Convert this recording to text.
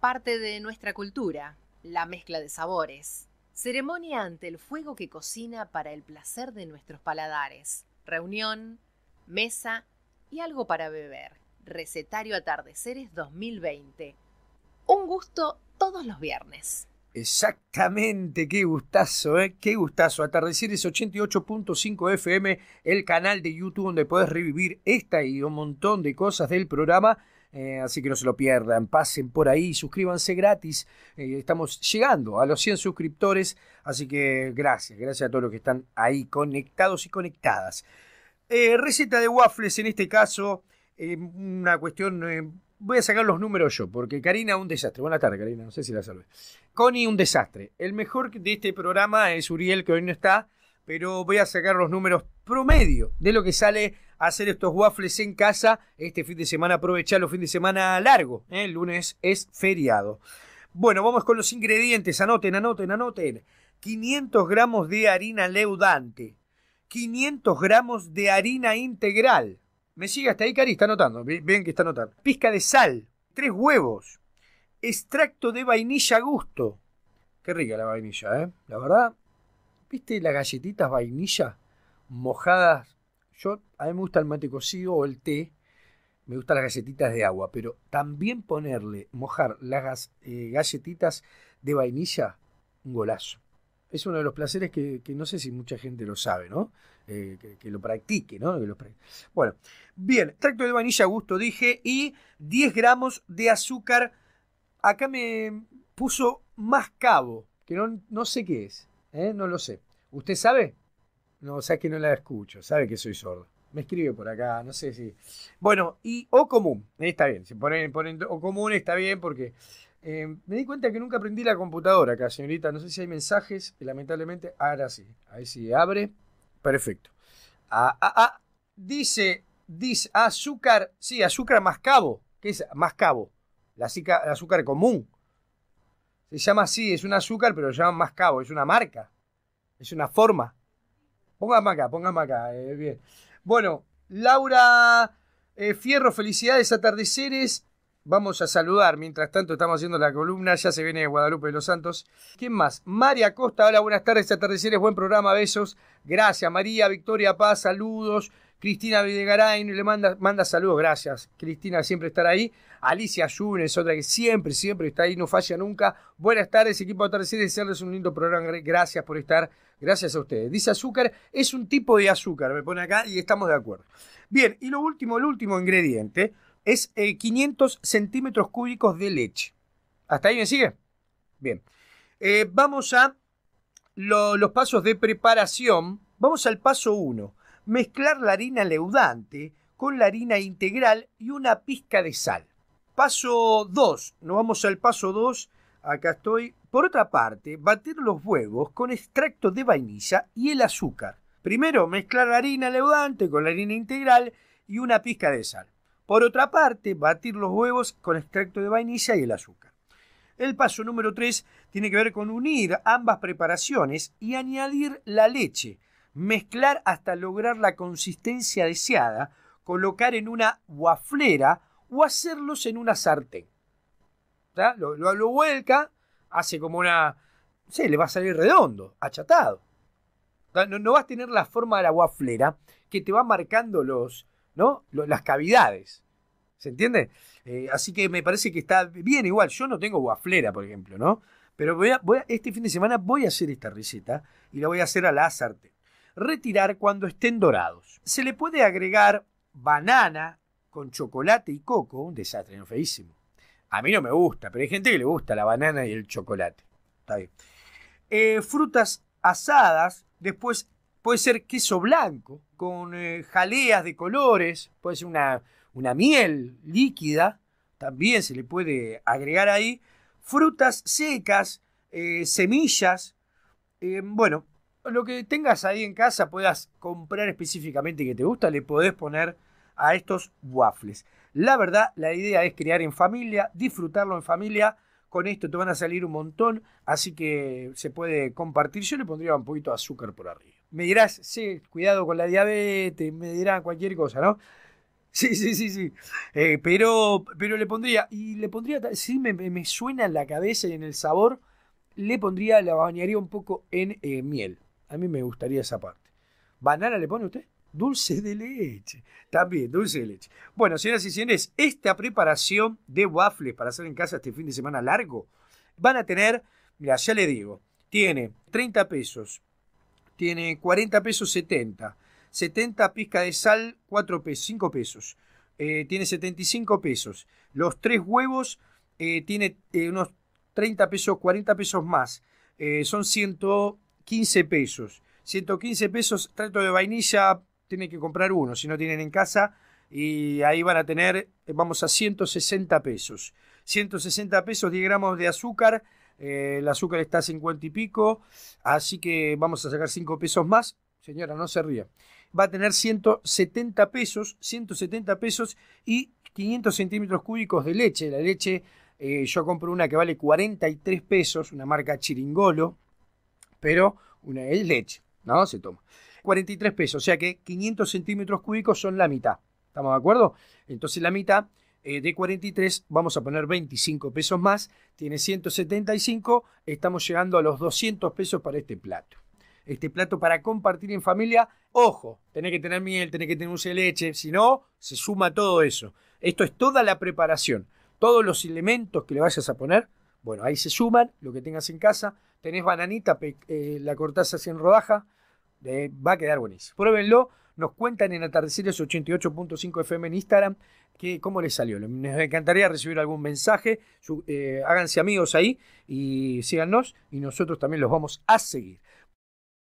parte de nuestra cultura, la mezcla de sabores. Ceremonia ante el fuego que cocina para el placer de nuestros paladares. Reunión, mesa y algo para beber. Recetario Atardeceres 2020. Un gusto todos los viernes. Exactamente, qué gustazo, ¿eh? qué gustazo. Atardeceres 88.5 FM, el canal de YouTube donde puedes revivir esta y un montón de cosas del programa eh, así que no se lo pierdan, pasen por ahí, suscríbanse gratis, eh, estamos llegando a los 100 suscriptores, así que gracias, gracias a todos los que están ahí conectados y conectadas. Eh, receta de waffles en este caso, una cuestión... Voy a sacar los números yo, porque Karina, un desastre. Buenas tardes, Karina, no sé si la salvé. Connie, un desastre. El mejor de este programa es Uriel, que hoy no está, pero voy a sacar los números promedio de lo que sale hacer estos waffles en casa este fin de semana. Aprovechar los de semana largo. ¿eh? El lunes es feriado. Bueno, vamos con los ingredientes. Anoten, anoten, anoten. 500 gramos de harina leudante. 500 gramos de harina integral. Me sigue hasta ahí, Cari, está anotando. Bien que está anotando. Pizca de sal. Tres huevos. Extracto de vainilla a gusto. Qué rica la vainilla, ¿eh? La verdad, ¿Viste las galletitas vainilla mojadas? Yo, a mí me gusta el mate cocido o el té, me gustan las galletitas de agua, pero también ponerle, mojar las eh, galletitas de vainilla, un golazo. Es uno de los placeres que, no sé si mucha gente lo sabe, ¿no? Eh, que, lo practique, ¿no? Bueno, bien, tracto de vainilla a gusto, dije, y 10 gramos de azúcar. Acá me puso más cabo, que no sé qué es. ¿Eh? No lo sé. ¿Usted sabe? No, o sea que no la escucho. Sabe que soy sordo. Me escribe por acá, no sé si. Bueno, y O común, eh, está bien. Si ponen, O común está bien porque eh, me di cuenta que nunca aprendí la computadora acá, señorita. No sé si hay mensajes, lamentablemente. Ahora sí. Ahí sí, abre. Perfecto. Ah, ah, ah. Dice, dice azúcar, sí, azúcar mascabo. ¿Qué es mascabo? La azúcar común. Se llama así, es un azúcar, pero lo llaman más cabo, es una marca, es una forma. Pónganme acá, pónganme acá, eh, bien. Bueno, Laura eh, Fierro, felicidades, atardeceres. Vamos a saludar, mientras tanto estamos haciendo la columna, ya se viene Guadalupe de los Santos. ¿Quién más? María Costa, hola, buenas tardes, atardeceres, buen programa, besos. Gracias, María, Victoria Paz, saludos. Cristina Videgaray le manda, saludos, gracias. Cristina siempre estar ahí. Alicia Yunes, otra que siempre, siempre está ahí, no falla nunca. Buenas tardes, equipo de Tercer, desearles un lindo programa. Gracias por estar, gracias a ustedes. Dice azúcar, es un tipo de azúcar, me pone acá y estamos de acuerdo. Bien, y lo último, el último ingrediente es 500 eh, centímetros cúbicos de leche. ¿Hasta ahí me sigue? Bien. Eh, vamos a los pasos de preparación. Vamos al paso 1 mezclar la harina leudante con la harina integral y una pizca de sal. Paso 2, nos vamos al paso 2, acá estoy. Por otra parte, batir los huevos con extracto de vainilla y el azúcar. Primero, mezclar la harina leudante con la harina integral y una pizca de sal. Por otra parte, batir los huevos con extracto de vainilla y el azúcar. El paso número 3 tiene que ver con unir ambas preparaciones y añadir la leche mezclar hasta lograr la consistencia deseada, colocar en una waflera o hacerlos en una sartén. Lo, vuelca, hace como una... Sí, le va a salir redondo, achatado. No, no, vas a tener la forma de la waflera que te va marcando los, ¿no? las cavidades. ¿Se entiende? Eh, así que me parece que está bien igual. Yo no tengo guaflera, por ejemplo, ¿no? Pero voy este fin de semana voy a hacer esta receta y la voy a hacer a la sartén retirar cuando estén dorados. Se le puede agregar banana con chocolate y coco, un desastre, no feísimo. A mí no me gusta, pero hay gente que le gusta la banana y el chocolate. Está bien. Eh, frutas asadas, después puede ser queso blanco, con eh, jaleas de colores, puede ser una, una miel líquida, también se le puede agregar ahí. Frutas secas, eh, semillas, bueno, lo que tengas ahí en casa puedas comprar específicamente que te gusta, le podés poner a estos waffles. La verdad, la idea es crear en familia, disfrutarlo en familia. Con esto te van a salir un montón, así que se puede compartir. Yo le pondría un poquito de azúcar por arriba. Me dirás, sí, cuidado con la diabetes, me dirán cualquier cosa, ¿no? Sí, sí, sí, sí. Eh, pero, pero le pondría, y le pondría, si me, suena en la cabeza y en el sabor, le pondría, la bañaría un poco en eh, miel. A mí me gustaría esa parte. ¿Banana le pone usted? Dulce de leche. También, dulce de leche. Bueno, señoras y señores, esta preparación de waffles para hacer en casa este fin de semana largo, van a tener, mira, ya le digo, tiene 30 pesos, tiene 40 pesos 70, 70 pizca de sal, 4 pesos, 5 eh, pesos, tiene 75 pesos, los tres huevos eh, tiene eh, unos 30 pesos, 40 pesos más, son 100 15 pesos. 115 pesos, trato de vainilla, tiene que comprar uno, si no tienen en casa, y ahí van a tener, eh, vamos a 160 pesos. 160 pesos, 10 gramos de azúcar, eh, el azúcar está a 50 y pico, así que vamos a sacar 5 pesos más. Señora, no se ría. Va a tener 170 pesos, 170 pesos y 500 centímetros cúbicos de leche. La leche, eh, yo compro una que vale 43 pesos, una marca Chiringolo, pero una es leche, ¿no? Se toma. 43 pesos, o sea que 500 centímetros cúbicos son la mitad. ¿Estamos de acuerdo? Entonces la mitad eh, de 43, vamos a poner 25 pesos más, tiene 175, estamos llegando a los 200 pesos para este plato. Este plato para compartir en familia, ojo, tenés que tener miel, tenés que tener dulce de leche, si no, se suma todo eso. Esto es toda la preparación, todos los elementos que le vayas a poner, bueno, ahí se suman lo que tengas en casa, Tenés bananita, eh, la cortás así en rodaja. va a quedar buenísimo. Pruébenlo. Nos cuentan en Atardeceres 88.5 FM en Instagram que, cómo les salió. Nos encantaría recibir algún mensaje. Eh, háganse amigos ahí y síganos. Y nosotros también los vamos a seguir.